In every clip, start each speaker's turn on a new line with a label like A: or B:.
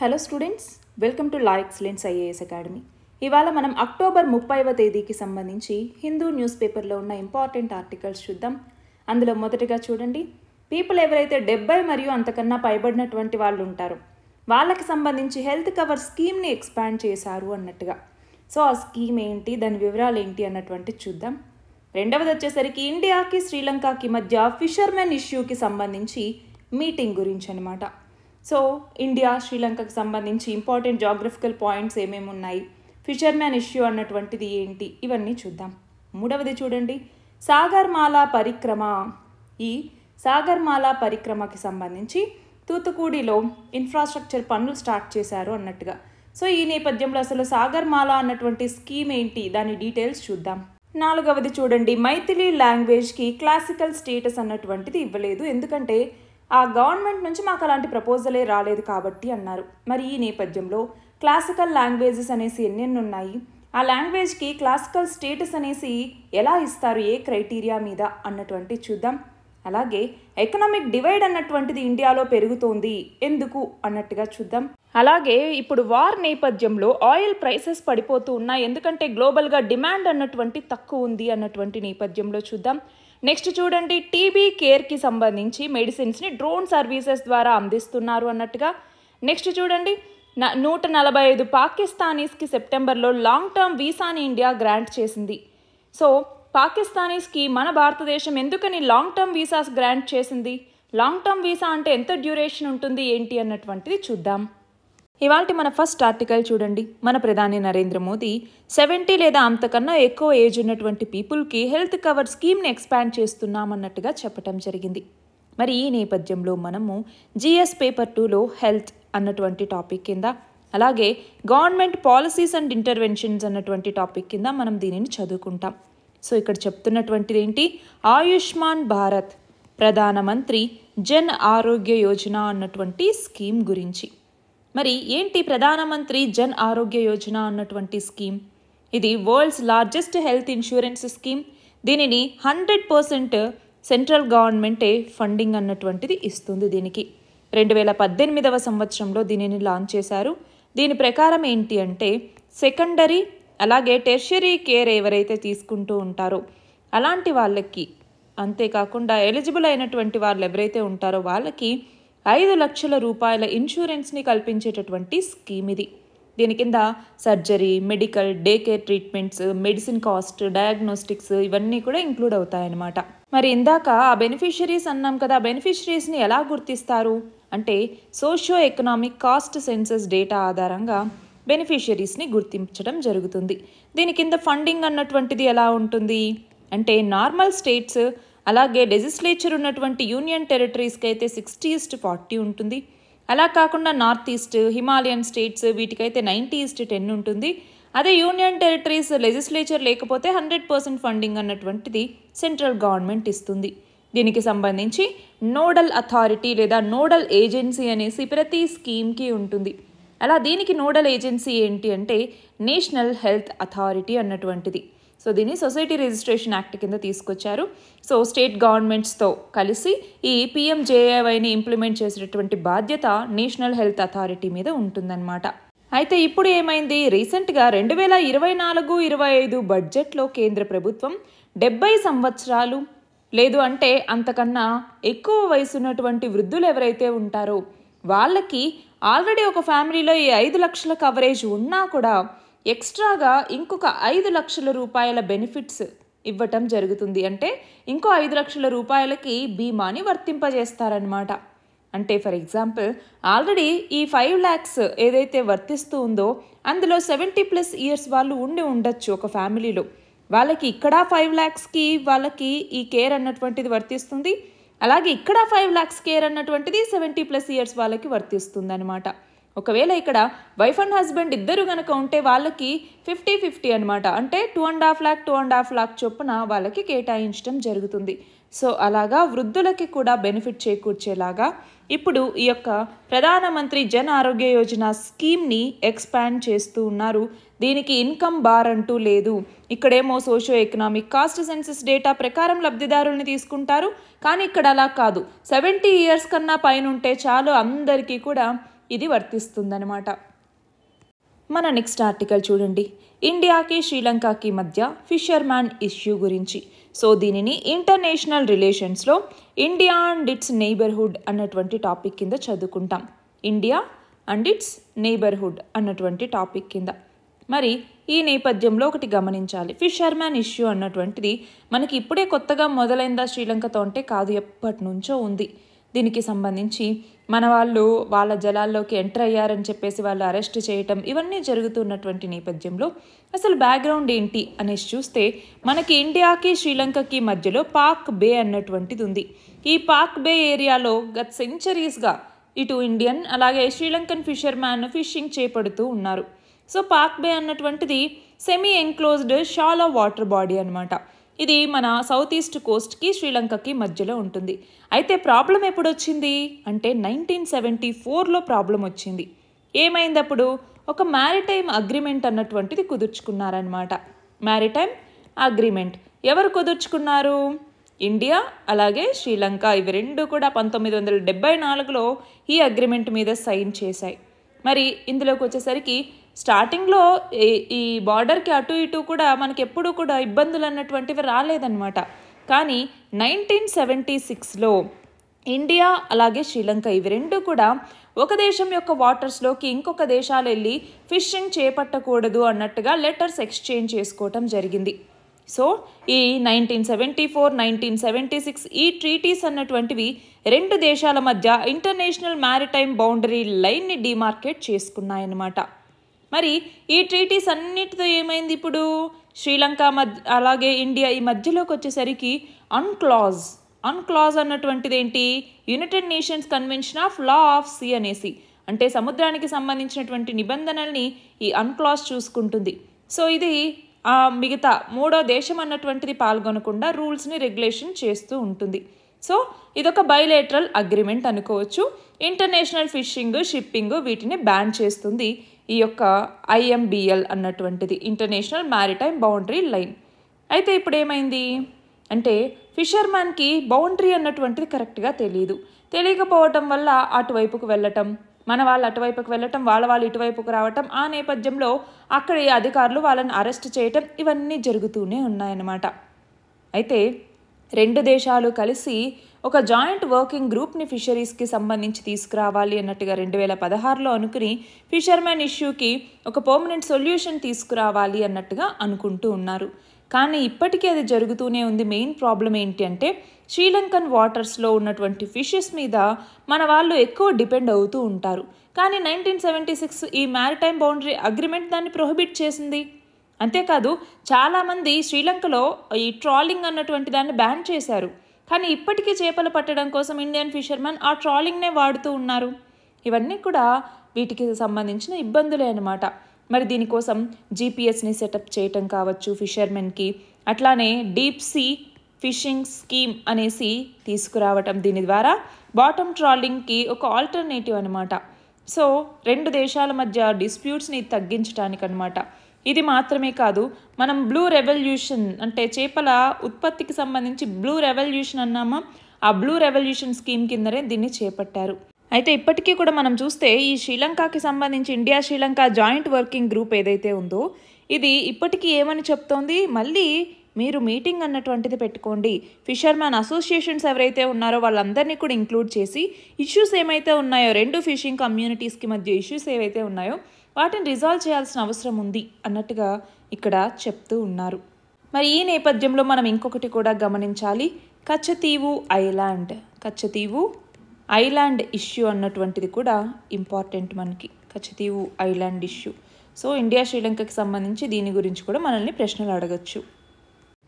A: hello students welcome to La Excellence IAS academy ఇవాళ మనం October ముప్పైవ తేదీకి సంబంధించి హిందూ న్యూస్ పేపర్లో ఉన్న ఇంపార్టెంట్ ఆర్టికల్స్ చూద్దాం అందులో మొదటగా చూడండి పీపుల్ ఎవరైతే డెబ్బై మరియు అంతకన్నా పైబడినటువంటి వాళ్ళు ఉంటారు వాళ్ళకి సంబంధించి హెల్త్ కవర్ స్కీమ్ని ఎక్స్పాండ్ చేశారు అన్నట్టుగా సో ఆ స్కీమ్ ఏంటి దాని వివరాలు ఏంటి అన్నటువంటి చూద్దాం రెండవది వచ్చేసరికి ఇండియాకి శ్రీలంకకి మధ్య ఫిషర్మెన్ ఇష్యూకి సంబంధించి మీటింగ్ గురించి అనమాట సో ఇండియా శ్రీలంకకు సంబంధించి ఇంపార్టెంట్ జాగ్రఫికల్ పాయింట్స్ ఏమేమి ఉన్నాయి ఫిషర్మ్యాన్ ఇష్యూ అన్నటువంటిది ఏంటి ఇవన్నీ చూద్దాం మూడవది చూడండి సాగర్మాల పరిక్రమ ఈ సాగర్మాల పరిక్రమకి సంబంధించి తూతుకూడిలో ఇన్ఫ్రాస్ట్రక్చర్ పనులు స్టార్ట్ చేశారు అన్నట్టుగా సో ఈ నేపథ్యంలో అసలు సాగర్మాల అన్నటువంటి స్కీమ్ ఏంటి దాని డీటెయిల్స్ చూద్దాం నాలుగవది చూడండి మైథిలి లాంగ్వేజ్కి క్లాసికల్ స్టేటస్ అన్నటువంటిది ఇవ్వలేదు ఎందుకంటే ఆ గవర్నమెంట్ నుంచి మాకు అలాంటి ప్రపోజలే రాలేదు కాబట్టి అన్నారు మరి ఈ నేపథ్యంలో క్లాసికల్ లాంగ్వేజెస్ అనేసి ఎన్నెన్ని ఉన్నాయి ఆ లాంగ్వేజ్కి క్లాసికల్ స్టేటస్ అనేసి ఎలా ఇస్తారు ఏ క్రైటీరియా మీద అన్నటువంటి చూద్దాం అలాగే ఎకనామిక్ డివైడ్ అన్నటువంటిది ఇండియాలో పెరుగుతోంది ఎందుకు అన్నట్టుగా చూద్దాం అలాగే ఇప్పుడు వార్ నేపథ్యంలో ఆయిల్ ప్రైసెస్ పడిపోతూ ఉన్నాయి ఎందుకంటే గ్లోబల్గా డిమాండ్ అన్నటువంటి తక్కువ ఉంది అన్నటువంటి నేపథ్యంలో చూద్దాం నెక్స్ట్ చూడండి టీబీ కేర్కి సంబంధించి మెడిసిన్స్ని డ్రోన్ సర్వీసెస్ ద్వారా అందిస్తున్నారు అన్నట్టుగా నెక్స్ట్ చూడండి నూట నలభై ఐదు పాకిస్తానీస్కి సెప్టెంబర్లో లాంగ్ టర్మ్ వీసాని ఇండియా గ్రాంట్ చేసింది సో పాకిస్తానీస్కి మన భారతదేశం ఎందుకని లాంగ్ టర్మ్ వీసాస్ గ్రాంట్ చేసింది లాంగ్ టర్మ్ వీసా అంటే ఎంత డ్యూరేషన్ ఉంటుంది ఏంటి అన్నటువంటిది చూద్దాం ఇవాళ మన ఫస్ట్ ఆర్టికల్ చూడండి మన ప్రధాని నరేంద్ర మోదీ సెవెంటీ లేదా అంతకన్నా ఎక్కువ ఏజ్ ఉన్నటువంటి పీపుల్కి హెల్త్ కవర్ స్కీమ్ని ఎక్స్పాండ్ చేస్తున్నామన్నట్టుగా చెప్పటం జరిగింది మరి ఈ నేపథ్యంలో మనము జిఎస్ పేపర్ టూలో హెల్త్ అన్నటువంటి టాపిక్ కింద అలాగే గవర్నమెంట్ పాలసీస్ అండ్ ఇంటర్వెన్షన్స్ అన్నటువంటి టాపిక్ కింద మనం దీనిని చదువుకుంటాం సో ఇక్కడ చెప్తున్నటువంటిది ఏంటి ఆయుష్మాన్ భారత్ ప్రధానమంత్రి జన్ ఆరోగ్య యోజన అన్నటువంటి స్కీమ్ గురించి మరి ఏంటి ప్రధానమంత్రి జన్ ఆరోగ్య యోజన అన్నటువంటి స్కీమ్ ఇది world's largest health insurance scheme దీనిని హండ్రెడ్ పర్సెంట్ సెంట్రల్ గవర్నమెంటే ఫండింగ్ అన్నటువంటిది ఇస్తుంది దీనికి రెండు వేల పద్దెనిమిదవ సంవత్సరంలో దీనిని లాంచ్ చేశారు దీని ప్రకారం ఏంటి అంటే సెకండరీ అలాగే టెర్షరీ కేర్ ఎవరైతే తీసుకుంటూ ఉంటారో అలాంటి వాళ్ళకి అంతేకాకుండా ఎలిజిబుల్ అయినటువంటి వాళ్ళు ఎవరైతే ఉంటారో వాళ్ళకి ఐదు లక్షల రూపాయల ఇన్సూరెన్స్ని కల్పించేటటువంటి స్కీమ్ ఇది దీని కింద surgery medical day care treatments medicine cost diagnostics ఇవన్నీ కూడా ఇంక్లూడ్ అవుతాయన్నమాట మరి ఇందాక ఆ బెనిఫిషరీస్ అన్నాం కదా బెనిఫిషరీస్ని ఎలా గుర్తిస్తారు అంటే socio economic caste census data ఆధారంగా బెనిఫిషరీస్ని గుర్తించడం జరుగుతుంది దీని కింద ఫండింగ్ అన్నటువంటిది ఎలా ఉంటుంది అంటే నార్మల్ స్టేట్స్ అలాగే లెజిస్లేచర్ ఉన్నటువంటి యూనియన్ టెరిటరీస్కి అయితే సిక్స్టీ ఈస్ట్ ఫార్టీ ఉంటుంది అలా కాకుండా నార్త్ ఈస్ట్ హిమాలయన్ స్టేట్స్ వీటికైతే నైంటీ ఈస్ట్ టెన్ ఉంటుంది అదే యూనియన్ టెరిటరీస్ లెజిస్లేచర్ లేకపోతే హండ్రెడ్ పర్సెంట్ ఫండింగ్ అన్నటువంటిది సెంట్రల్ గవర్నమెంట్ ఇస్తుంది దీనికి సంబంధించి నోడల్ అథారిటీ లేదా నోడల్ ఏజెన్సీ అనేసి ప్రతి స్కీమ్కి ఉంటుంది అలా దీనికి నోడల్ ఏజెన్సీ ఏంటి అంటే నేషనల్ హెల్త్ అథారిటీ అన్నటువంటిది సో దీన్ని సొసైటీ రిజిస్ట్రేషన్ యాక్ట్ కింద తీసుకొచ్చారు సో స్టేట్ గవర్నమెంట్స్తో కలిసి ఈ పిఎంజేఏవైని ఇంప్లిమెంట్ చేసేటటువంటి బాధ్యత నేషనల్ హెల్త్ అథారిటీ మీద ఉంటుందన్నమాట అయితే ఇప్పుడు ఏమైంది రీసెంట్గా రెండు వేల ఇరవై నాలుగు ఇరవై ఐదు బడ్జెట్లో కేంద్ర ప్రభుత్వం డెబ్బై సంవత్సరాలు లేదు అంటే అంతకన్నా ఎక్కువ వయసు ఉన్నటువంటి వృద్ధులు ఎవరైతే ఉంటారో వాళ్ళకి ఆల్రెడీ ఒక ఫ్యామిలీలో ఈ ఐదు లక్షల కవరేజ్ ఉన్నా కూడా ఎక్స్ట్రాగా ఇంకొక ఐదు లక్షల రూపాయల బెనిఫిట్స్ ఇవ్వటం జరుగుతుంది అంటే ఇంకో ఐదు లక్షల రూపాయలకి బీమాని వర్తింపజేస్తారనమాట అంటే ఫర్ ఎగ్జాంపుల్ ఆల్రెడీ ఈ ఫైవ్ ల్యాక్స్ ఏదైతే వర్తిస్తూ ఉందో అందులో సెవెంటీ ప్లస్ ఇయర్స్ వాళ్ళు ఉండి ఉండొచ్చు ఒక ఫ్యామిలీలో వాళ్ళకి ఇక్కడ ఫైవ్ ల్యాక్స్కి వాళ్ళకి ఈ కేర్ అన్నటువంటిది వర్తిస్తుంది అలాగే ఇక్కడ ఫైవ్ ల్యాక్స్ కేర్ అన్నటువంటిది సెవెంటీ ప్లస్ ఇయర్స్ వాళ్ళకి వర్తిస్తుంది అనమాట ఒకవేళ ఇక్కడ వైఫ్ అండ్ హస్బెండ్ ఇద్దరు కనుక ఉంటే వాళ్ళకి ఫిఫ్టీ ఫిఫ్టీ అనమాట అంటే two and half lakh two and half lakh చొప్పున వాళ్ళకి కేటాయించడం జరుగుతుంది సో అలాగా వృద్ధులకి కూడా బెనిఫిట్ చేకూర్చేలాగా ఇప్పుడు ఈ యొక్క ప్రధానమంత్రి జన్ ఆరోగ్య యోజన స్కీమ్ని ఎక్స్పాండ్ చేస్తూ ఉన్నారు దీనికి ఇన్కమ్ బార్ అంటూ లేదు ఇక్కడేమో socio economic caste census data ప్రకారం లబ్ధిదారుల్ని తీసుకుంటారు కానీ ఇక్కడ అలా కాదు సెవెంటీ ఇయర్స్ కన్నా పైన ఉంటే చాలు అందరికీ కూడా ఇది వర్తిస్తుందన్నమాట మన నెక్స్ట్ ఆర్టికల్ చూడండి ఇండియాకి శ్రీలంకకి మధ్య ఫిషర్మ్యాన్ ఇష్యూ గురించి సో దీనిని ఇంటర్నేషనల్ రిలేషన్స్లో ఇండియా అండ్ ఇట్స్ నైబర్హుడ్ అన్నటువంటి టాపిక్ కింద చదువుకుంటాం ఇండియా అండ్ ఇట్స్ నైబర్హుడ్ అన్నటువంటి టాపిక్ కింద మరి ఈ నేపథ్యంలో ఒకటి గమనించాలి ఫిషర్మ్యాన్ ఇష్యూ అన్నటువంటిది మనకి ఇప్పుడే కొత్తగా మొదలైందా శ్రీలంకతో అంటే కాదు ఎప్పటి నుంచో ఉంది దీనికి సంబంధించి మన వాళ్ళు వాళ్ళ జలాల్లోకి ఎంటర్ అయ్యారని చెప్పేసి వాళ్ళు అరెస్ట్ చేయటం ఇవన్నీ జరుగుతున్నటువంటి నేపథ్యంలో అసలు బ్యాక్గ్రౌండ్ ఏంటి అనేసి చూస్తే మనకి ఇండియాకి శ్రీలంకకి మధ్యలో పాక్ బే అన్నటువంటిది ఉంది ఈ పాక్ బే ఏరియాలో గత సెంచరీస్గా ఇటు ఇండియన్ అలాగే శ్రీలంకన్ ఫిషర్ మ్యాన్ ఫిషింగ్ చేపడుతూ ఉన్నారు సో పాక్ బే అన్నటువంటిది semi enclosed shallow water body అనమాట ఇది మన సౌత్ ఈస్ట్ కోస్ట్కి శ్రీలంకకి మధ్యలో ఉంటుంది అయితే ప్రాబ్లం ఎప్పుడు వచ్చింది అంటే నైన్టీన్ సెవెంటీ ఫోర్లో ప్రాబ్లం వచ్చింది ఏమైందప్పుడు ఒక మ్యారిటైమ్ అగ్రిమెంట్ అన్నటువంటిది కుదుర్చుకున్నారనమాట మ్యారిటైమ్ అగ్రిమెంట్ ఎవరు కుదుర్చుకున్నారు ఇండియా అలాగే శ్రీలంక ఇవి రెండు కూడా పంతొమ్మిది వందల డెబ్బై నాలుగులో ఈ అగ్రిమెంట్ మీద సైన్ చేశాయి మరి ఇందులోకి వచ్చేసరికి స్టార్టింగ్లో ఈ బార్డర్కి అటు ఇటు కూడా మనకి ఎప్పుడు కూడా ఇబ్బందులు అన్నటువంటివి రాలేదన్నమాట కానీ నైన్టీన్ సెవెంటీ సిక్స్లో ఇండియా అలాగే శ్రీలంక ఇవి రెండు కూడా ఒక దేశం యొక్క వాటర్స్లోకి ఇంకొక దేశాలు వెళ్ళి ఫిషింగ్ చేపట్టకూడదు అన్నట్టుగా లెటర్స్ ఎక్స్చేంజ్ చేసుకోవటం జరిగింది సో ఈ nineteen seventy four nineteen seventy six ఈ ట్రీటీస్ అన్నటువంటివి రెండు దేశాల మధ్య ఇంటర్నేషనల్ మ్యారిటైమ్ బౌండరీ లైన్ని డిమార్కెట్ చేసుకున్నాయన్నమాట మరి ఈ ట్రీటీస్ అన్నిటితో ఏమైంది ఇప్పుడు శ్రీలంక మధ్య అలాగే ఇండియా ఈ మధ్యలోకి వచ్చేసరికి అన్క్లాజ్ అన్క్లాజ్ అన్నటువంటిది ఏంటి United Nations convention of law of sea అనేసి అంటే సముద్రానికి సంబంధించినటువంటి నిబంధనల్ని ఈ అన్క్లాజ్ చూసుకుంటుంది సో ఇది మిగతా మూడో దేశం అన్నటువంటిది పాల్గొనకుండా రూల్స్ని రెగ్యులేషన్ చేస్తూ ఉంటుంది సో ఇదొక బయోలేటరల్ అగ్రిమెంట్ అనుకోవచ్చు ఇంటర్నేషనల్ ఫిషింగ్ షిప్పింగ్ వీటిని బ్యాన్ చేస్తుంది ఈ యొక్క ఐఎంబిఎల్ అన్నటువంటిది ఇంటర్నేషనల్ మ్యారిటైమ్ బౌండరీ లైన్ అయితే ఇప్పుడు ఏమైంది అంటే ఫిషర్మ్యాన్కి బౌండరీ అన్నటువంటిది కరెక్ట్గా తెలియదు తెలియకపోవటం వల్ల అటువైపుకు వెళ్ళటం మన వాళ్ళు అటువైపుకు వెళ్ళటం వాళ్ళ వాళ్ళు ఇటువైపుకు రావటం ఆ నేపథ్యంలో అక్కడి అధికారులు వాళ్ళని అరెస్ట్ చేయటం ఇవన్నీ జరుగుతూనే ఉన్నాయన్నమాట అయితే రెండు దేశాలు కలిసి ఒక జాయింట్ వర్కింగ్ గ్రూప్ని ఫిషరీస్కి సంబంధించి తీసుకురావాలి అన్నట్టుగా రెండు వేల పదహారులో అనుకుని ఫిషర్మెన్ ఇష్యూకి ఒక పర్మనెంట్ సొల్యూషన్ తీసుకురావాలి అన్నట్టుగా అనుకుంటూ ఉన్నారు కానీ ఇప్పటికీ అది జరుగుతూనే ఉంది మెయిన్ ప్రాబ్లం ఏంటి అంటే శ్రీలంకన్ వాటర్స్లో ఉన్నటువంటి ఫిషెస్ మీద మన వాళ్ళు ఎక్కువ డిపెండ్ అవుతూ ఉంటారు కానీ నైన్టీన్ సెవెంటీ సిక్స్ ఈ మ్యారిటైమ్ బౌండరీ అగ్రిమెంట్ దాన్ని ప్రొహిబిట్ చేసింది అంతేకాదు చాలామంది శ్రీలంకలో ఈ ట్రాలింగ్ అన్నటువంటి దాన్ని బ్యాన్ చేశారు కానీ ఇప్పటికీ చేపలు పట్టడం కోసం ఇండియన్ ఫిషర్మెన్ ఆ ట్రాలింగ్నే వాడుతూ ఉన్నారు ఇవన్నీ కూడా వీటికి సంబంధించిన ఇబ్బందులే అనమాట మరి దీనికోసం జీపీఎస్ని సెటప్ చేయటం కావచ్చు ఫిషర్మెన్కి అట్లానే డీప్ సీ ఫిషింగ్ స్కీమ్ అనేసి తీసుకురావటం దీని ద్వారా బాటమ్ ట్రాలింగ్కి ఒక ఆల్టర్నేటివ్ అనమాట సో రెండు దేశాల మధ్య డిస్ప్యూట్స్ని తగ్గించడానికి అనమాట ఇది మాత్రమే కాదు మనం బ్లూ రెవల్యూషన్ అంటే చేపల ఉత్పత్తికి సంబంధించి బ్లూ రెవల్యూషన్ అన్నామా ఆ బ్లూ రెవల్యూషన్ స్కీమ్ కిందనే దీన్ని చేపట్టారు అయితే ఇప్పటికీ కూడా మనం చూస్తే ఈ శ్రీలంకకి సంబంధించి India Sri Lanka joint working group ఏదైతే ఉందో ఇది ఇప్పటికీ ఏమని చెప్తోంది మళ్ళీ మీరు మీటింగ్ అన్నటువంటిది పెట్టుకోండి ఫిషర్మ్యాన్ అసోసియేషన్స్ ఎవరైతే ఉన్నారో వాళ్ళందరినీ కూడా ఇంక్లూడ్ చేసి ఇష్యూస్ ఏమైతే ఉన్నాయో రెండు ఫిషింగ్ కమ్యూనిటీస్కి మధ్య ఇష్యూస్ ఏవైతే ఉన్నాయో వాటిని రిజాల్వ్ చేయాల్సిన అవసరం ఉంది అన్నట్టుగా ఇక్కడ చెప్తూ ఉన్నారు మరి ఈ నేపథ్యంలో మనం ఇంకొకటి కూడా గమనించాలి Katchatheevu island Katchatheevu island issue అన్నటువంటిది కూడా ఇంపార్టెంట్ మనకి Katchatheevu island issue so India శ్రీలంకకి సంబంధించి దీని గురించి కూడా మనల్ని ప్రశ్నలు అడగచ్చు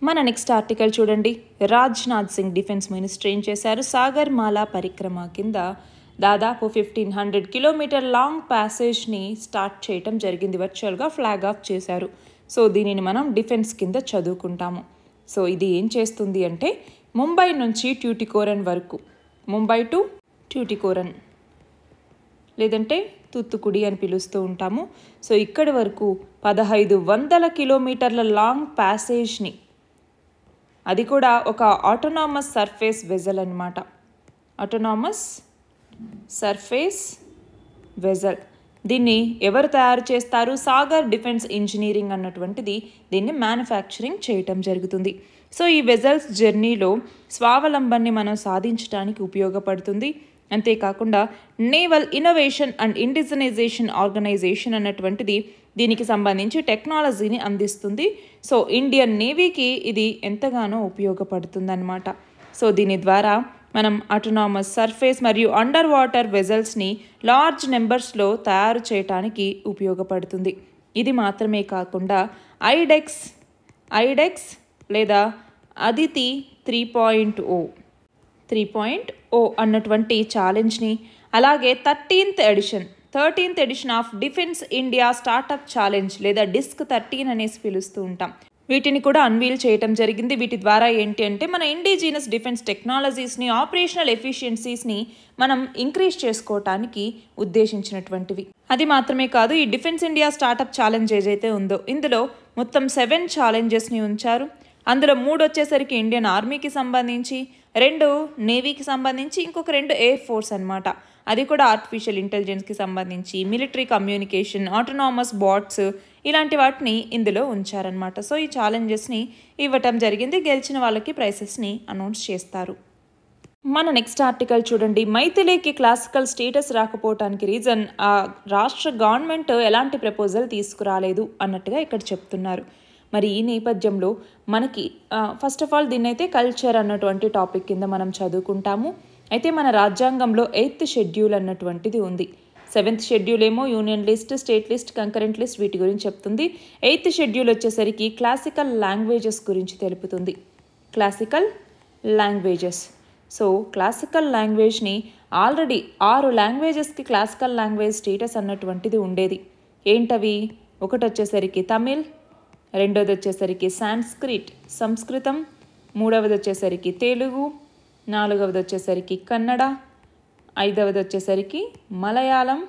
A: మన నెక్స్ట్ ఆర్టికల్ చూడండి రాజ్నాథ్ సింగ్ డిఫెన్స్ మినిస్టర్ ఏం చేశారు సాగర్ మాలా పరిక్రమ కింద దాదాపు ఫిఫ్టీన్ హండ్రెడ్ కిలోమీటర్ లాంగ్ ప్యాసేజ్ని స్టార్ట్ చేయటం జరిగింది వర్చువల్గా ఫ్లాగ్ ఆఫ్ చేశారు సో దీనిని మనం డిఫెన్స్ కింద చదువుకుంటాము సో ఇది ఏం చేస్తుంది అంటే ముంబై నుంచి ట్యూటికోరన్ వరకు ముంబై టు ట్యూటికోరన్ లేదంటే తూత్తుకుడి అని పిలుస్తూ ఉంటాము సో ఇక్కడి వరకు పదహైదు వందల కిలోమీటర్ల లాంగ్ ప్యాసేజ్ని అది కూడా ఒక ఆటోనామస్ సర్ఫేస్ వెజల్ అనమాట ఆటోనామస్ సర్ఫేస్ వెజల్ దీన్ని ఎవరు తయారు చేస్తారు సాగర్ డిఫెన్స్ ఇంజనీరింగ్ అన్నటువంటిది దీన్ని మ్యానుఫ్యాక్చరింగ్ చేయటం జరుగుతుంది సో ఈ వెజల్స్ జర్నీలో స్వావలంబన్ని మనం సాధించడానికి ఉపయోగపడుతుంది అంతేకాకుండా naval innovation and indigenisation organisation అన్నటువంటిది దీనికి సంబంధించి టెక్నాలజీని అందిస్తుంది సో ఇండియన్ నేవీకి ఇది ఎంతగానో ఉపయోగపడుతుందన్నమాట సో దీని ద్వారా మనం అటోనామస్ సర్ఫేస్ మరియు అండర్ వాటర్ వెజల్స్ని లార్జ్ నెంబర్స్లో తయారు చేయటానికి ఉపయోగపడుతుంది ఇది మాత్రమే కాకుండా ఐడెక్స్ ఐడెక్స్ e e లేదా Aditi three point O three point O అన్నటువంటి ఛాలెంజ్ని అలాగే thirteenth edition thirteenth edition of defence India startup challenge లేదా డిస్క్ థర్టీన్ అనేసి పిలుస్తూ ఉంటాం వీటిని కూడా అన్వీల్ చేయటం జరిగింది వీటి ద్వారా ఏంటి అంటే మన ఇండిజినస్ డిఫెన్స్ టెక్నాలజీస్ని ఆపరేషనల్ ఎఫిషియన్సీస్ని మనం ఇంక్రీజ్ చేసుకోవటానికి ఉద్దేశించినటువంటివి అది మాత్రమే కాదు ఈ డిఫెన్స్ ఇండియా స్టార్టప్ ఛాలెంజ్ ఏదైతే ఉందో ఇందులో మొత్తం సెవెన్ ఛాలెంజెస్ని ఉంచారు అందులో మూడు వచ్చేసరికి ఇండియన్ ఆర్మీకి సంబంధించి రెండు నేవీకి సంబంధించి ఇంకొక రెండు ఎయిర్ ఫోర్స్ అనమాట అది కూడా ఆర్టిఫిషియల్ ఇంటెలిజెన్స్కి సంబంధించి మిలిటరీ కమ్యూనికేషన్ ఆటోనామస్ బాట్స్ ఇలాంటి వాటిని ఇందులో ఉంచారనమాట సో ఈ ఛాలెంజెస్ని ఇవ్వటం జరిగింది గెలిచిన వాళ్ళకి ప్రైసెస్ని అనౌన్స్ చేస్తారు మన నెక్స్ట్ ఆర్టికల్ చూడండి మైథిలికి క్లాసికల్ స్టేటస్ రాకపోవటానికి రీజన్ ఆ రాష్ట్ర గవర్నమెంట్ ఎలాంటి ప్రపోజల్ తీసుకురాలేదు అన్నట్టుగా ఇక్కడ చెప్తున్నారు మరి ఈ నేపథ్యంలో మనకి ఫస్ట్ ఆఫ్ ఆల్ దీన్నైతే కల్చర్ అన్నటువంటి టాపిక్ కింద మనం చదువుకుంటాము అయితే మన రాజ్యాంగంలో ఎయిత్ షెడ్యూల్ అన్నటువంటిది ఉంది సెవెంత్ షెడ్యూల్ ఏమో union list state list concurrent list వీటి గురించి చెప్తుంది ఎయిత్ షెడ్యూల్ వచ్చేసరికి క్లాసికల్ లాంగ్వేజెస్ గురించి తెలుపుతుంది క్లాసికల్ లాంగ్వేజెస్ సో క్లాసికల్ లాంగ్వేజ్ని ఆల్రెడీ ఆరు లాంగ్వేజెస్కి క్లాసికల్ లాంగ్వేజ్ స్టేటస్ అన్నటువంటిది ఉండేది ఏంటవి ఒకటి వచ్చేసరికి తమిళ్ రెండోది వచ్చేసరికి సాంస్క్రిట్ సంస్కృతం మూడవది వచ్చేసరికి తెలుగు నాలుగవది వచ్చేసరికి కన్నడ ఐదవది వచ్చేసరికి మలయాళం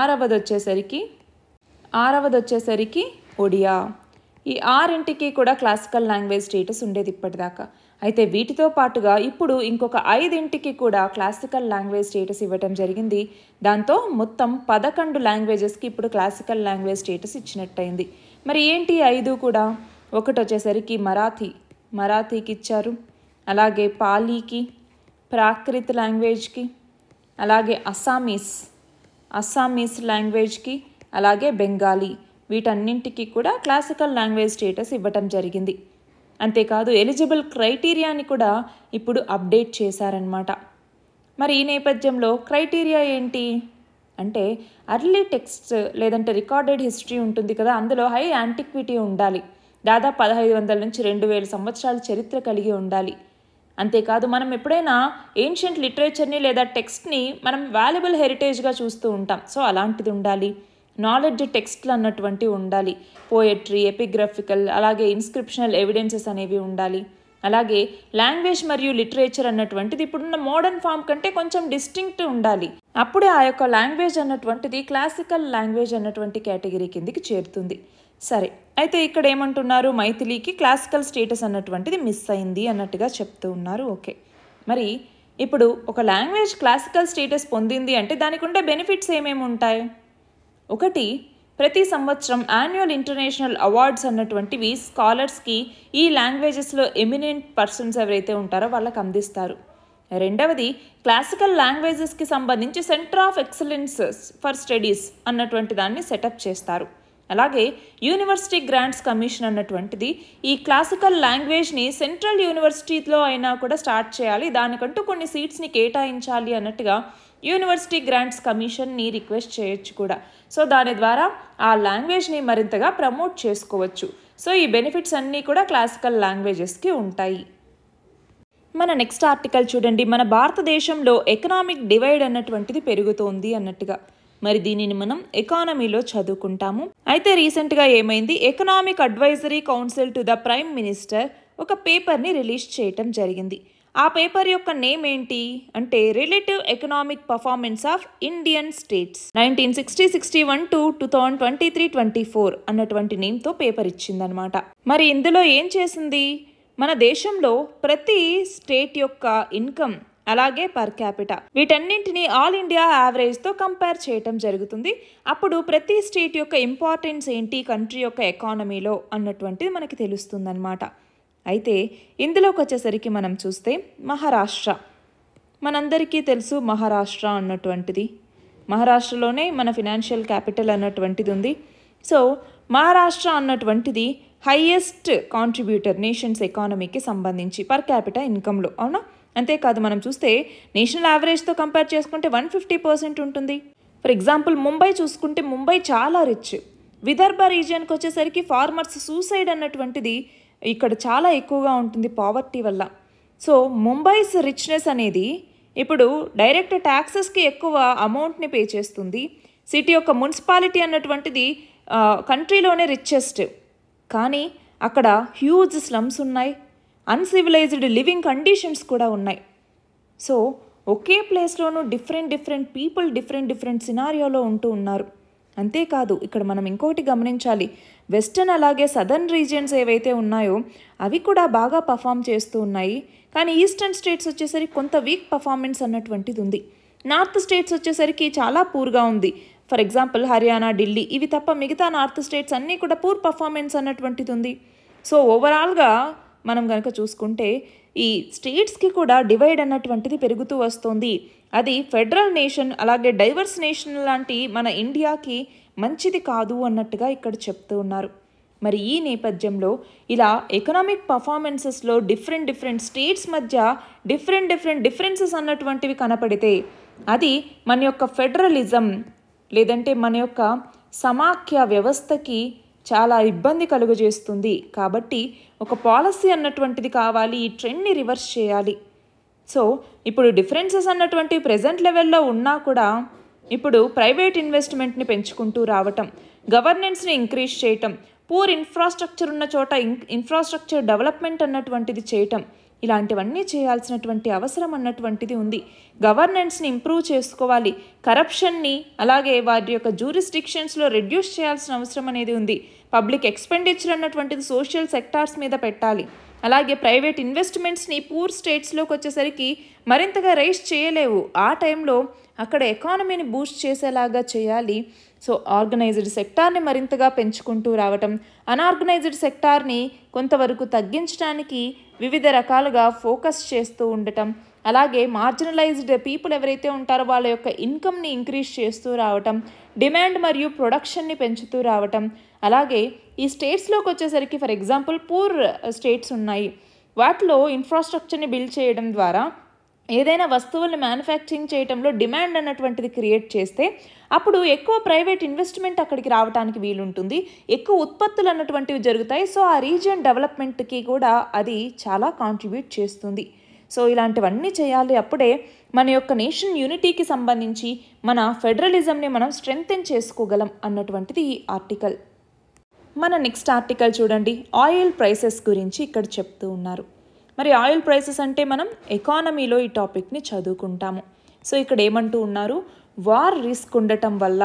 A: ఆరవది వచ్చేసరికి ఆరవది వచ్చేసరికి ఒడియా ఈ ఆరింటికి కూడా క్లాసికల్ లాంగ్వేజ్ స్టేటస్ ఉండేది ఇప్పటిదాకా అయితే వీటితో పాటుగా ఇప్పుడు ఇంకొక ఐదింటికి కూడా క్లాసికల్ లాంగ్వేజ్ స్టేటస్ ఇవ్వటం జరిగింది దాంతో మొత్తం పదకొండు లాంగ్వేజెస్కి ఇప్పుడు క్లాసికల్ లాంగ్వేజ్ స్టేటస్ ఇచ్చినట్టయింది మరి ఏంటి ఐదు కూడా ఒకటి వచ్చేసరికి మరాఠీ మరాఠీకి ఇచ్చారు అలాగే పాలీకి ప్రాకృత లాంగ్వేజ్కి అలాగే అస్సామీస్ అస్సామీస్ లాంగ్వేజ్కి అలాగే బెంగాలీ వీటన్నింటికి కూడా క్లాసికల్ లాంగ్వేజ్ స్టేటస్ ఇవ్వటం జరిగింది అంతేకాదు ఎలిజిబుల్ క్రైటీరియాని కూడా ఇప్పుడు అప్డేట్ చేశారనమాట మరి ఈ నేపథ్యంలో క్రైటీరియా ఏంటి అంటే అర్లీ టెక్స్ట్ లేదంటే రికార్డెడ్ హిస్టరీ ఉంటుంది కదా అందులో హై యాంటిక్విటీ ఉండాలి దాదాపు పదహైదు వందల నుంచి రెండు వేల సంవత్సరాల చరిత్ర కలిగి ఉండాలి అంతేకాదు మనం ఎప్పుడైనా ఏన్షియంట్ లిటరేచర్ని లేదా టెక్స్ట్ని మనం వాల్యుబుల్ హెరిటేజ్గా చూస్తూ ఉంటాం సో అలాంటిది ఉండాలి నాలెడ్జ్ టెక్స్ట్లు అన్నటువంటివి ఉండాలి పోయట్రీ ఎపిగ్రఫికల్ అలాగే ఇన్స్క్రిప్షనల్ ఎవిడెన్సెస్ అనేవి ఉండాలి అలాగే లాంగ్వేజ్ మరియు లిటరేచర్ అన్నటువంటిది ఇప్పుడున్న మోడర్న్ ఫామ్ కంటే కొంచెం డిస్టింక్ట్ ఉండాలి అప్పుడే ఆ యొక్క లాంగ్వేజ్ అన్నటువంటిది క్లాసికల్ లాంగ్వేజ్ అన్నటువంటి కేటగిరీ కిందికి చేరుతుంది సరే అయితే ఇక్కడ ఏమంటున్నారు మైథిలీకి క్లాసికల్ స్టేటస్ అన్నటువంటిది మిస్ అయింది అన్నట్టుగా చెప్తూ ఉన్నారు ఓకే మరి ఇప్పుడు ఒక లాంగ్వేజ్ క్లాసికల్ స్టేటస్ పొందింది అంటే దానికి ఉండే బెనిఫిట్స్ ఏమేమి ఉంటాయి ఒకటి ప్రతి సంవత్సరం యాన్యువల్ ఇంటర్నేషనల్ అవార్డ్స్ అన్నటువంటివి స్కాలర్స్కి ఈ లాంగ్వేజెస్లో ఎమినెంట్ పర్సన్స్ ఎవరైతే ఉంటారో వాళ్ళకి అందిస్తారు రెండవది క్లాసికల్ లాంగ్వేజెస్కి సంబంధించి centre of excellences for studies అన్నటువంటి దాన్ని సెటప్ చేస్తారు అలాగే యూనివర్సిటీ గ్రాంట్స్ కమిషన్ అన్నటువంటిది ఈ క్లాసికల్ లాంగ్వేజ్ని సెంట్రల్ యూనివర్సిటీలో అయినా కూడా స్టార్ట్ చేయాలి దానికంటూ కొన్ని సీట్స్ని కేటాయించాలి అన్నట్టుగా యూనివర్సిటీ గ్రాంట్స్ కమిషన్ని రిక్వెస్ట్ చేయొచ్చు కూడా సో దాని ద్వారా ఆ లాంగ్వేజ్ని మరింతగా ప్రమోట్ చేసుకోవచ్చు సో ఈ బెనిఫిట్స్ అన్నీ కూడా క్లాసికల్ లాంగ్వేజెస్కి ఉంటాయి మన నెక్స్ట్ ఆర్టికల్ చూడండి మన భారతదేశంలో ఎకనామిక్ డివైడ్ అన్నటువంటిది పెరుగుతోంది అన్నట్టుగా మరి దీనిని మనం ఎకానమీలో చదువుకుంటాము అయితే రీసెంట్గా ఏమైంది economic advisory council to the prime minister ఒక పేపర్ని రిలీజ్ చేయటం జరిగింది ఆ పేపర్ యొక్క నేమ్ ఏంటి అంటే relative economic performance of Indian states nineteen sixty sixty one to two thousand twenty three twenty four అన్నటువంటి నేమ్తో పేపర్ ఇచ్చిందనమాట మరి ఇందులో ఏం చేసింది మన దేశంలో ప్రతి స్టేట్ యొక్క ఇన్కమ్ అలాగే పర్ క్యాపిటా వీటన్నింటినీ ఆల్ ఇండియా యావరేజ్తో కంపేర్ చేయటం జరుగుతుంది అప్పుడు ప్రతి స్టేట్ యొక్క ఇంపార్టెన్స్ ఏంటి కంట్రీ యొక్క ఎకానమీలో అన్నటువంటిది మనకి తెలుస్తుందన్నమాట అయితే ఇందులోకి వచ్చేసరికి మనం చూస్తే మహారాష్ట్ర మనందరికీ తెలుసు మహారాష్ట్ర అన్నటువంటిది మహారాష్ట్రలోనే మన ఫినాన్షియల్ క్యాపిటల్ అన్నటువంటిది ఉంది సో మహారాష్ట్ర అన్నటువంటిది హయ్యెస్ట్ కాంట్రిబ్యూటర్ నేషన్స్ ఎకానమీకి సంబంధించి పర్ క్యాపిటల్ ఇన్కంలో అవునా అంతేకాదు మనం చూస్తే నేషనల్ యావరేజ్తో కంపేర్ చేసుకుంటే వన్ ఫిఫ్టీ పర్సెంట్ ఉంటుంది ఫర్ ఎగ్జాంపుల్ ముంబై చూసుకుంటే ముంబై చాలా రిచ్ విదర్భ రీజియన్కి వచ్చేసరికి ఫార్మర్స్ సూసైడ్ అన్నటువంటిది ఇక్కడ చాలా ఎక్కువగా ఉంటుంది పావర్టీ వల్ల సో ముంబైస్ రిచ్నెస్ అనేది ఇప్పుడు డైరెక్ట్ ట్యాక్సెస్కి ఎక్కువ అమౌంట్ని పే చేస్తుంది సిటీ యొక్క మున్సిపాలిటీ అన్నటువంటిది కంట్రీలోనే రిచెస్ట్ కానీ అక్కడ హ్యూజ్ స్లమ్స్ ఉన్నాయి అన్సివిలైజ్డ్ లివింగ్ కండిషన్స్ కూడా ఉన్నాయి సో ఒకే ప్లేస్లోనూ different different people different different సినారియోలో ఉంటూ ఉన్నారు అంతేకాదు ఇక్కడ మనం ఇంకోటి గమనించాలి వెస్టర్న్ అలాగే సదర్న్ రీజియన్స్ ఏవైతే ఉన్నాయో అవి కూడా బాగా పర్ఫామ్ చేస్తూ ఉన్నాయి కానీ ఈస్టర్న్ స్టేట్స్ వచ్చేసరికి కొంత వీక్ పర్ఫార్మెన్స్ అన్నటువంటిది ఉంది నార్త్ స్టేట్స్ వచ్చేసరికి చాలా పూర్గా ఉంది ఫర్ ఎగ్జాంపుల్ హర్యానా ఢిల్లీ ఇవి తప్ప మిగతా నార్త్ స్టేట్స్ అన్నీ కూడా పూర్ పర్ఫార్మెన్స్ అన్నటువంటిది ఉంది సో ఓవరాల్గా మనం కనుక చూసుకుంటే ఈ స్టేట్స్కి కూడా డివైడ్ అన్నటువంటిది పెరుగుతూ వస్తుంది అది ఫెడరల్ నేషన్ అలాగే డైవర్స్ నేషన్ లాంటి మన ఇండియాకి మంచిది కాదు అన్నట్టుగా ఇక్కడ చెప్తూ ఉన్నారు మరి ఈ నేపథ్యంలో ఇలా ఎకనామిక్ పర్ఫార్మెన్సెస్లో డిఫరెంట్ డిఫరెంట్ స్టేట్స్ మధ్య డిఫరెంట్ డిఫరెంట్ డిఫరెన్సెస్ అన్నటువంటివి కనపడితే అది మన యొక్క ఫెడరలిజం లేదంటే మన యొక్క సమాఖ్య వ్యవస్థకి చాలా ఇబ్బంది కలుగజేస్తుంది కాబట్టి ఒక పాలసీ అన్నటువంటిది కావాలి ఈ ట్రెండ్ని రివర్స్ చేయాలి సో ఇప్పుడు డిఫరెన్సెస్ అన్నటువంటి ప్రజెంట్ లెవెల్లో ఉన్నా కూడా ఇప్పుడు ప్రైవేట్ ఇన్వెస్ట్మెంట్ని పెంచుకుంటూ రావటం గవర్నెన్స్ని ఇంక్రీజ్ చేయటం పూర్ ఇన్ఫ్రాస్ట్రక్చర్ ఉన్న చోట ఇన్ఫ్రాస్ట్రక్చర్ డెవలప్మెంట్ అన్నటువంటిది చేయటం ఇలాంటివన్నీ చేయాల్సినటువంటి అవసరం అన్నటువంటిది ఉంది గవర్నెన్స్ని ఇంప్రూవ్ చేసుకోవాలి కరప్షన్ని అలాగే వారి యొక్క జూరిస్టిక్షన్స్లో రెడ్యూస్ చేయాల్సిన అవసరం అనేది ఉంది పబ్లిక్ ఎక్స్పెండిచర్ అన్నటువంటిది సోషల్ సెక్టార్స్ మీద పెట్టాలి అలాగే ప్రైవేట్ ఇన్వెస్ట్మెంట్స్ని పూర్ స్టేట్స్లోకి వచ్చేసరికి మరింతగా రైస్ చేయలేవు ఆ టైంలో అక్కడ ఎకానమీని బూస్ట్ చేసేలాగా చేయాలి సో ఆర్గనైజ్డ్ సెక్టార్ని మరింతగా పెంచుకుంటూ రావటం అన్ఆర్గనైజ్డ్ సెక్టార్ని కొంతవరకు తగ్గించడానికి వివిధ రకాలుగా ఫోకస్ చేస్తూ ఉండటం అలాగే మార్జినలైజ్డ్ పీపుల్ ఎవరైతే ఉంటారో వాళ్ళ యొక్క ఇన్కమ్ని ఇంక్రీజ్ చేస్తూ రావటం డిమాండ్ మరియు ప్రొడక్షన్ని పెంచుతూ రావటం అలాగే ఈ స్టేట్స్లోకి వచ్చేసరికి ఫర్ ఎగ్జాంపుల్ పూర్ స్టేట్స్ ఉన్నాయి వాటిలో ఇన్ఫ్రాస్ట్రక్చర్ని బిల్డ్ చేయడం ద్వారా ఏదైనా వస్తువులను మ్యానుఫ్యాక్చరింగ్ చేయడంలో డిమాండ్ అన్నటువంటిది క్రియేట్ చేస్తే అప్పుడు ఎక్కువ ప్రైవేట్ ఇన్వెస్ట్మెంట్ అక్కడికి రావడానికి వీలుంటుంది ఎక్కువ ఉత్పత్తులు అన్నటువంటివి జరుగుతాయి సో ఆ రీజియన్ డెవలప్మెంట్కి కూడా అది చాలా కాంట్రిబ్యూట్ చేస్తుంది సో ఇలాంటివన్నీ చేయాలి అప్పుడే మన యొక్క నేషన్ యూనిటీకి సంబంధించి మన ఫెడరలిజంని మనం స్ట్రెంగ్తెన్ చేసుకోగలం అన్నటువంటిది ఈ ఆర్టికల్ మన నెక్స్ట్ ఆర్టికల్ చూడండి ఆయిల్ ప్రైసెస్ గురించి ఇక్కడ చెప్తూ ఉన్నారు మరి ఆయిల్ ప్రైసెస్ అంటే మనం ఎకానమీలో ఈ టాపిక్ని చదువుకుంటాము సో ఇక్కడ ఏమంటూ ఉన్నారు వార్ రిస్క్ ఉండటం వల్ల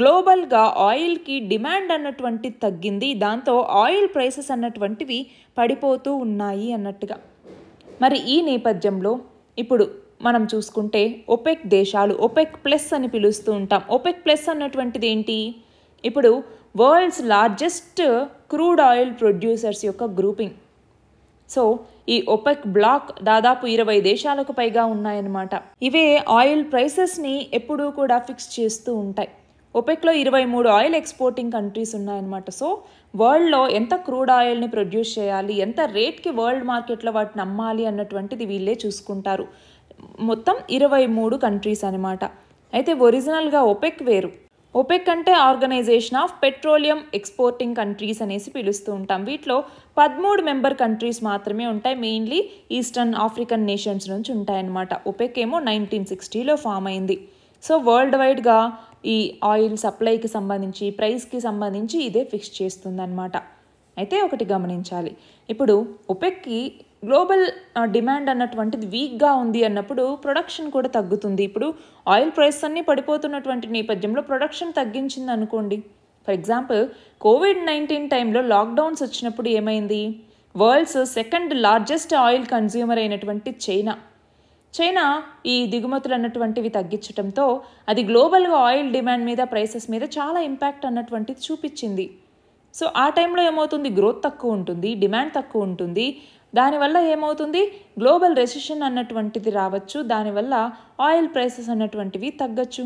A: గ్లోబల్గా ఆయిల్కి డిమాండ్ అన్నటువంటి తగ్గింది దాంతో ఆయిల్ ప్రైసెస్ అన్నటువంటివి పడిపోతూ ఉన్నాయి అన్నట్టుగా మరి ఈ నేపథ్యంలో ఇప్పుడు మనం చూసుకుంటే ఒపెక్ దేశాలు ఒపెక్ ప్లస్ అని పిలుస్తూ ఉంటాం ఒపెక్ ప్లస్ అన్నటువంటిది ఏంటి ఇప్పుడు world's largest crude oil producers యొక్క గ్రూపింగ్ సో ఈ ఒపెక్ బ్లాక్ దాదాపు ఇరవై దేశాలకు పైగా ఉన్నాయన్నమాట ఇవే ఆయిల్ ప్రైసెస్ని ఎప్పుడూ కూడా ఫిక్స్ చేస్తూ ఉంటాయి ఒపెక్లో ఇరవై మూడు ఆయిల్ ఎక్స్పోర్టింగ్ కంట్రీస్ ఉన్నాయన్నమాట సో వరల్డ్లో ఎంత క్రూడ్ ఆయిల్ని ప్రొడ్యూస్ చేయాలి ఎంత రేట్కి వరల్డ్ మార్కెట్లో వాటిని అమ్మాలి అన్నటువంటిది వీళ్ళే చూసుకుంటారు మొత్తం ఇరవై మూడు కంట్రీస్ అనమాట అయితే ఒరిజినల్గా ఒపెక్ వేరు ఒపెక్ అంటే organisation of petroleum exporting countries అనేసి పిలుస్తూ ఉంటాం వీటిలో పదమూడు మెంబర్ కంట్రీస్ మాత్రమే ఉంటాయి మెయిన్లీ ఈస్టర్న్ ఆఫ్రికన్ నేషన్స్ నుంచి ఉంటాయన్నమాట ఒపెక్ ఏమో నైన్టీన్ సిక్స్టీలో ఫామ్ అయింది సో వరల్డ్ వైడ్గా ఈ ఆయిల్ సప్లైకి సంబంధించి ప్రైస్కి సంబంధించి ఇదే ఫిక్స్ చేస్తుందన్నమాట అయితే ఒకటి గమనించాలి ఇప్పుడు ఒపెక్కి గ్లోబల్ డిమాండ్ అన్నటువంటిది వీక్గా ఉంది అన్నప్పుడు ప్రొడక్షన్ కూడా తగ్గుతుంది ఇప్పుడు ఆయిల్ ప్రైస్ అన్నీ పడిపోతున్నటువంటి నేపథ్యంలో ప్రొడక్షన్ తగ్గించింది అనుకోండి ఫర్ ఎగ్జాంపుల్ కోవిడ్ నైన్టీన్ టైంలో లాక్డౌన్స్ వచ్చినప్పుడు ఏమైంది world's second largest oil consumer అయినటువంటి చైనా చైనా ఈ దిగుమతులు అన్నటువంటివి తగ్గించడంతో అది గ్లోబల్గా ఆయిల్ డిమాండ్ మీద ప్రైసెస్ మీద చాలా ఇంపాక్ట్ అన్నటువంటిది చూపించింది సో ఆ టైంలో ఏమవుతుంది గ్రోత్ తక్కువ ఉంటుంది డిమాండ్ తక్కువ ఉంటుంది దానివల్ల ఏమవుతుంది గ్లోబల్ రెసిషన్ అన్నటువంటిది రావచ్చు దానివల్ల ఆయిల్ ప్రైసెస్ అన్నటువంటివి తగ్గచ్చు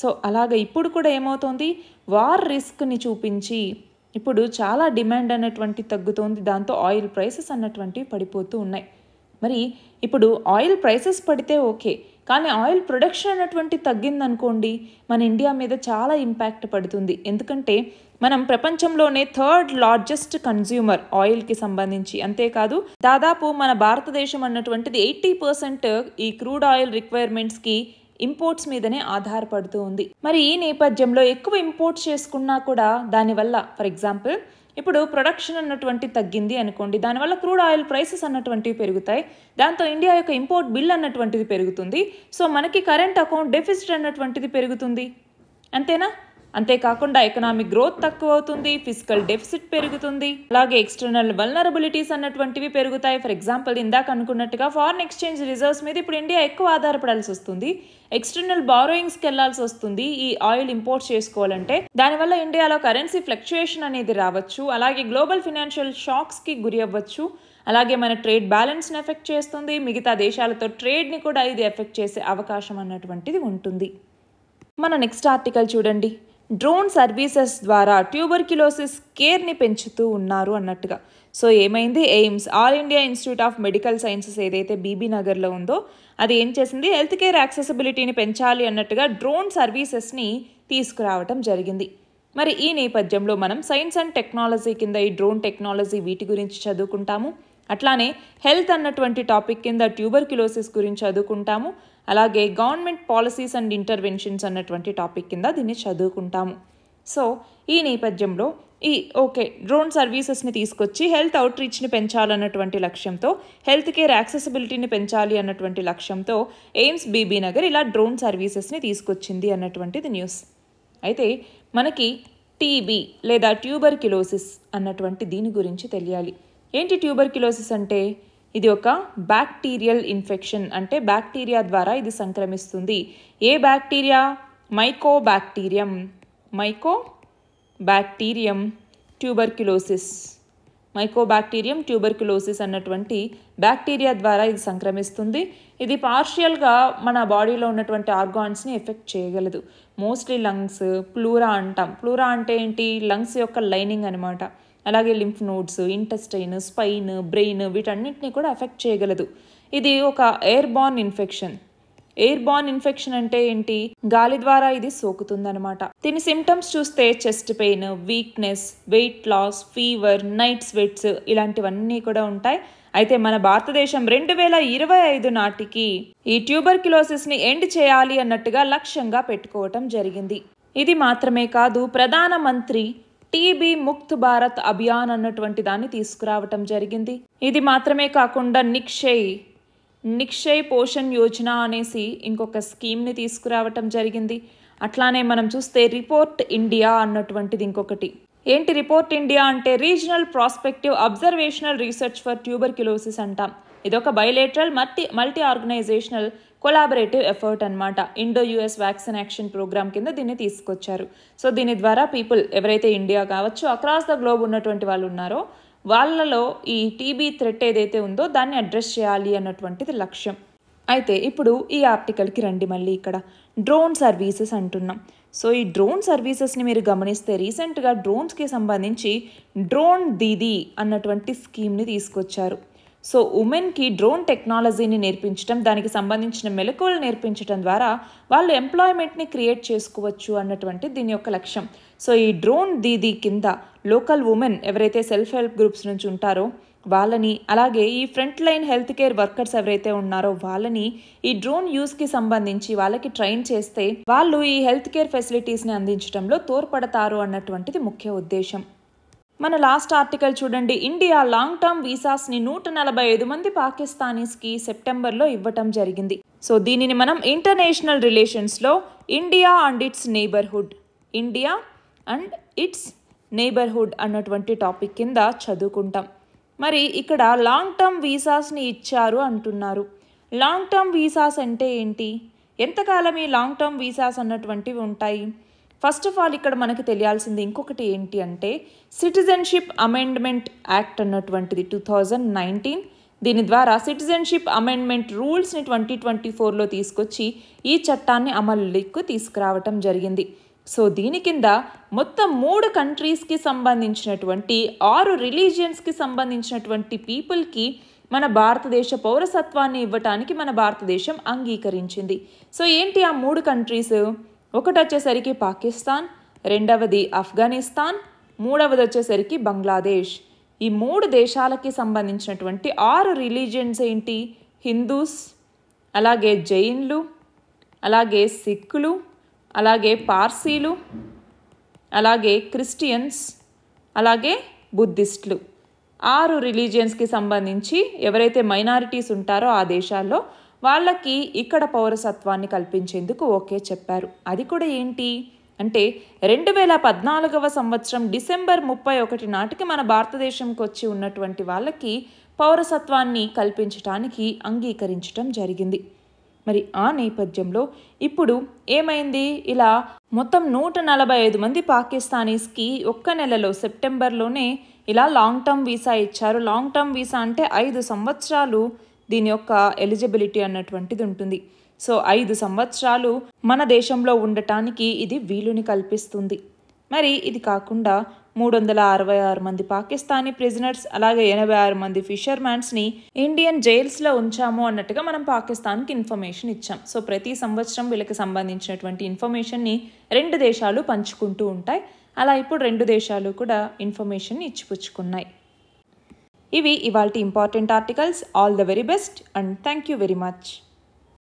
A: సో అలాగ ఇప్పుడు కూడా ఏమవుతోంది వార్ రిస్క్ని చూపించి ఇప్పుడు చాలా డిమాండ్ అన్నటువంటి తగ్గుతోంది దాంతో ఆయిల్ ప్రైసెస్ అన్నటువంటివి పడిపోతూ ఉన్నాయి మరి ఇప్పుడు ఆయిల్ ప్రైసెస్ పడితే ఓకే కానీ ఆయిల్ ప్రొడక్షన్ అన్నటువంటి తగ్గిందనుకోండి మన ఇండియా మీద చాలా ఇంపాక్ట్ పడుతుంది ఎందుకంటే మనం ప్రపంచంలోనే థర్డ్ లార్జెస్ట్ కన్జ్యూమర్ ఆయిల్కి సంబంధించి అంతేకాదు దాదాపు మన భారతదేశం అన్నటువంటిది ఎయిటీ పర్సెంట్ ఈ క్రూడ్ ఆయిల్ రిక్వైర్మెంట్స్కి ఇంపోర్ట్స్ మీదనే ఆధారపడుతూ ఉంది మరి ఈ నేపథ్యంలో ఎక్కువ ఇంపోర్ట్ చేసుకున్నా కూడా దానివల్ల ఫర్ ఎగ్జాంపుల్ ఇప్పుడు ప్రొడక్షన్ అన్నటువంటి తగ్గింది అనుకోండి దానివల్ల క్రూడ్ ఆయిల్ ప్రైసెస్ అన్నటువంటివి పెరుగుతాయి దాంతో ఇండియా యొక్క ఇంపోర్ట్ బిల్ అన్నటువంటిది పెరుగుతుంది సో మనకి కరెంట్ అకౌంట్ డెఫిసిట్ అన్నటువంటిది పెరుగుతుంది అంతేనా అంతేకాకుండా ఎకనామిక్ గ్రోత్ తక్కువ అవుతుంది ఫిజికల్ డెఫిసిట్ పెరుగుతుంది అలాగే ఎక్స్టర్నల్ వల్నరబిలిటీస్ అన్నటువంటివి పెరుగుతాయి ఫర్ ఎగ్జాంపుల్ ఇందాక అనుకున్నట్టుగా ఫారిన్ ఎక్స్చేంజ్ రిజర్వ్స్ మీద ఇప్పుడు ఇండియా ఎక్కువ ఆధారపడాల్సి వస్తుంది ఎక్స్టర్నల్ బారోయింగ్స్కి వెళ్లాల్సి వస్తుంది ఈ ఆయిల్ ఇంపోర్ట్ చేసుకోవాలంటే దానివల్ల ఇండియాలో కరెన్సీ ఫ్లక్చుయేషన్ అనేది రావచ్చు అలాగే గ్లోబల్ ఫినాన్షియల్ షాక్స్కి గురి అవ్వచ్చు అలాగే మన ట్రేడ్ బ్యాలెన్స్ని ఎఫెక్ట్ చేస్తుంది మిగతా దేశాలతో ట్రేడ్ని కూడా ఇది ఎఫెక్ట్ చేసే అవకాశం అన్నటువంటిది ఉంటుంది మన నెక్స్ట్ ఆర్టికల్ చూడండి డ్రోన్ సర్వీసెస్ ద్వారా ట్యూబర్క్యులోసిస్ కేర్ని పెంచుతూ ఉన్నారు అన్నట్టుగా సో ఏమైంది AIIMS all India institute of medical sciences ఏదైతే బీబీ నగర్లో ఉందో అది ఏం చేసింది హెల్త్ కేర్ యాక్సెసిబిలిటీని పెంచాలి అన్నట్టుగా డ్రోన్ సర్వీసెస్ని తీసుకురావటం జరిగింది మరి ఈ నేపథ్యంలో మనం సైన్స్ అండ్ టెక్నాలజీ కింద ఈ డ్రోన్ టెక్నాలజీ వీటి గురించి చదువుకుంటాము అట్లానే హెల్త్ అన్నటువంటి టాపిక్ కింద ట్యూబర్క్యులోసిస్ గురించి చదువుకుంటాము అలాగే గవర్నమెంట్ పాలసీస్ అండ్ ఇంటర్వెన్షన్స్ అన్నటువంటి టాపిక్ కింద దీన్ని చదువుకుంటాము సో ఈ నేపథ్యంలో ఈ ఓకే డ్రోన్ సర్వీసెస్ని తీసుకొచ్చి హెల్త్ అవుట్ రీచ్ని పెంచాలన్నటువంటి లక్ష్యంతో హెల్త్ కేర్ యాక్సెసిబిలిటీని పెంచాలి అన్నటువంటి లక్ష్యంతో ఎయిమ్స్ బీబీ నగర్ ఇలా డ్రోన్ సర్వీసెస్ని తీసుకొచ్చింది అన్నటువంటిది న్యూస్ అయితే మనకి టీబీ లేదా ట్యూబర్కిలోసిస్ అన్నటువంటి దీని గురించి తెలియాలి ఏంటి ట్యూబర్క్యులోసిస్ అంటే ఇది ఒక బ్యాక్టీరియల్ ఇన్ఫెక్షన్ అంటే బ్యాక్టీరియా ద్వారా ఇది సంక్రమిస్తుంది ఏ bacteria mycobacterium mycobacterium tuberculosis mycobacterium tuberculosis అన్నటువంటి బ్యాక్టీరియా ద్వారా ఇది సంక్రమిస్తుంది ఇది పార్షియల్గా మన బాడీలో ఉన్నటువంటి ఆర్గాన్స్ని ఎఫెక్ట్ చేయగలదు మోస్ట్లీ లంగ్స్ ప్లూరా అంటాం ప్లూరా అంటే ఏంటి లంగ్స్ యొక్క లైనింగ్ అనమాట అలాగే lymph nodes intestine spine brain వీటన్నింటినీ కూడా అఫెక్ట్ చేయగలదు ఇది ఒక ఎయిర్ ఇన్ఫెక్షన్ ఎయిర్ ఇన్ఫెక్షన్ అంటే ఏంటి గాలి ద్వారా ఇది సోకుతుందనమాట దీని సిమ్టమ్స్ చూస్తే chest pain weakness weight loss fever night sweats ఇలాంటివన్నీ కూడా ఉంటాయి అయితే మన భారతదేశం రెండు వేల ఇరవై ఐదు నాటికి ఈ ట్యూబర్ ని ఎండ్ చేయాలి అన్నట్టుగా లక్ష్యంగా పెట్టుకోవటం జరిగింది ఇది మాత్రమే కాదు ప్రధానమంత్రి టీబీ ముక్త్ భారత్ అభియాన్ అన్నటువంటి దాన్ని తీసుకురావటం జరిగింది ఇది మాత్రమే కాకుండా నిక్షయ్ నిక్షయ్ పోషన్ యోజన అనేసి ఇంకొక స్కీమ్ని తీసుకురావటం జరిగింది అట్లానే మనం చూస్తే రిపోర్ట్ ఇండియా అన్నటువంటిది ఇంకొకటి ఏంటి రిపోర్ట్ ఇండియా అంటే regional prospective observational research for tuberculosis అంటాం ఒక bilateral multi multi organisational collaborative effort అనమాట Indo US vaccine action programme కింద దీన్ని తీసుకొచ్చారు సో దీని ద్వారా పీపుల్ ఎవరైతే ఇండియా కావచ్చు అక్రాస్ ద గ్లోబ్ ఉన్నటువంటి వాళ్ళు ఉన్నారో వాళ్ళలో ఈ టీబీ థ్రెట్ ఏదైతే ఉందో దాన్ని అడ్రస్ చేయాలి అన్నటువంటిది లక్ష్యం అయితే ఇప్పుడు ఈ ఆర్టికల్కి రండి మళ్ళీ ఇక్కడ డ్రోన్ సర్వీసెస్ అంటున్నాం సో ఈ డ్రోన్ సర్వీసెస్ని మీరు గమనిస్తే రీసెంట్గా డ్రోన్స్కి సంబంధించి డ్రోన్ దీదీ అన్నటువంటి స్కీమ్ని తీసుకొచ్చారు సో ఉమెన్కి డ్రోన్ టెక్నాలజీని నేర్పించడం దానికి సంబంధించిన మెలకువలు నేర్పించడం ద్వారా వాళ్ళు ఎంప్లాయ్మెంట్ని క్రియేట్ చేసుకోవచ్చు అన్నటువంటి దీని యొక్క లక్ష్యం సో ఈ డ్రోన్ దీదీ కింద లోకల్ ఉమెన్ ఎవరైతే సెల్ఫ్ హెల్ప్ గ్రూప్స్ నుంచి ఉంటారో వాళ్ళని అలాగే ఈ front line health care workers ఎవరైతే ఉన్నారో వాళ్ళని ఈ డ్రోన్ యూస్కి సంబంధించి వాళ్ళకి ట్రైన్ చేస్తే వాళ్ళు ఈ హెల్త్ కేర్ ఫెసిలిటీస్ని అందించడంలో తోడ్పడతారు అన్నటువంటిది ముఖ్య ఉద్దేశం మన లాస్ట్ ఆర్టికల్ చూడండి ఇండియా లాంగ్ టర్మ్ వీసాస్ని నూట నలభై ఐదు మంది పాకిస్తానీస్కి సెప్టెంబర్లో ఇవ్వటం జరిగింది సో దీనిని మనం ఇంటర్నేషనల్ రిలేషన్స్లో India and its neighbourhood India and its neighbourhood అన్నటువంటి టాపిక్ కింద చదువుకుంటాం మరి ఇక్కడ లాంగ్ టర్మ్ వీసాస్ని ఇచ్చారు అంటున్నారు లాంగ్ టర్మ్ వీసాస్ అంటే ఏంటి ఎంతకాలం ఈ లాంగ్ టర్మ్ వీసాస్ అన్నటువంటివి ఉంటాయి ఫస్ట్ ఆఫ్ ఆల్ ఇక్కడ మనకి తెలియాల్సింది ఇంకొకటి ఏంటి అంటే సిటిజన్షిప్ అమెండ్మెంట్ యాక్ట్ అన్నటువంటిది టూ థౌజండ్ నైన్టీన్ దీని ద్వారా సిటిజన్షిప్ అమెండ్మెంట్ రూల్స్ని ట్వంటీ ట్వంటీ ఫోర్లో తీసుకొచ్చి ఈ చట్టాన్ని అమలుకు తీసుకురావటం జరిగింది సో దీని కింద మొత్తం మూడు కంట్రీస్కి సంబంధించినటువంటి ఆరు రిలీజియన్స్కి సంబంధించినటువంటి పీపుల్కి మన భారతదేశ పౌరసత్వాన్ని ఇవ్వటానికి మన భారతదేశం అంగీకరించింది సో ఏంటి ఆ మూడు కంట్రీస్ ఒకటి వచ్చేసరికి పాకిస్తాన్ రెండవది ఆఫ్ఘనిస్తాన్ మూడవది వచ్చేసరికి బంగ్లాదేశ్ ఈ మూడు దేశాలకి సంబంధించినటువంటి ఆరు రిలీజియన్స్ ఏంటి హిందూస్ అలాగే జైన్లు అలాగే సిక్కులు అలాగే పార్సీలు అలాగే క్రిస్టియన్స్ అలాగే బుద్ధిస్టులు ఆరు రిలీజియన్స్కి సంబంధించి ఎవరైతే మైనారిటీస్ ఉంటారో ఆ దేశాల్లో వాళ్ళకి ఇక్కడ పౌరసత్వాన్ని కల్పించేందుకు ఓకే చెప్పారు అది కూడా ఏంటి అంటే రెండు వేల పద్నాలుగవ సంవత్సరం డిసెంబర్ ముప్పై ఒకటి నాటికి మన భారతదేశంకి వచ్చి ఉన్నటువంటి వాళ్ళకి పౌరసత్వాన్ని కల్పించటానికి అంగీకరించటం జరిగింది మరి ఆ నేపథ్యంలో ఇప్పుడు ఏమైంది ఇలా మొత్తం నూట నలభై ఐదు మంది పాకిస్తానీస్కి ఒక్క నెలలో సెప్టెంబర్లోనే ఇలా లాంగ్ టర్మ్ వీసా ఇచ్చారు లాంగ్ టర్మ్ వీసా అంటే ఐదు సంవత్సరాలు దీని యొక్క ఎలిజిబిలిటీ అన్నటువంటిది ఉంటుంది సో ఐదు సంవత్సరాలు మన దేశంలో ఉండటానికి ఇది వీలుని కల్పిస్తుంది మరి ఇది కాకుండా మూడు వందల అరవై ఆరు మంది పాకిస్తానీ ప్రిజనర్స్ అలాగే ఎనభై ఆరు మంది ఫిషర్మ్యాన్స్ని ఇండియన్ జైల్స్లో ఉంచాము అన్నట్టుగా మనం పాకిస్తాన్కి ఇన్ఫర్మేషన్ ఇచ్చాం సో ప్రతి సంవత్సరం వీళ్ళకి సంబంధించినటువంటి ఇన్ఫర్మేషన్ని రెండు దేశాలు పంచుకుంటూ ఉంటాయి అలా ఇప్పుడు రెండు దేశాలు కూడా ఇన్ఫర్మేషన్ ఇచ్చిపుచ్చుకున్నాయి ఇవి ఇవాళ important articles all the very best and thank you very much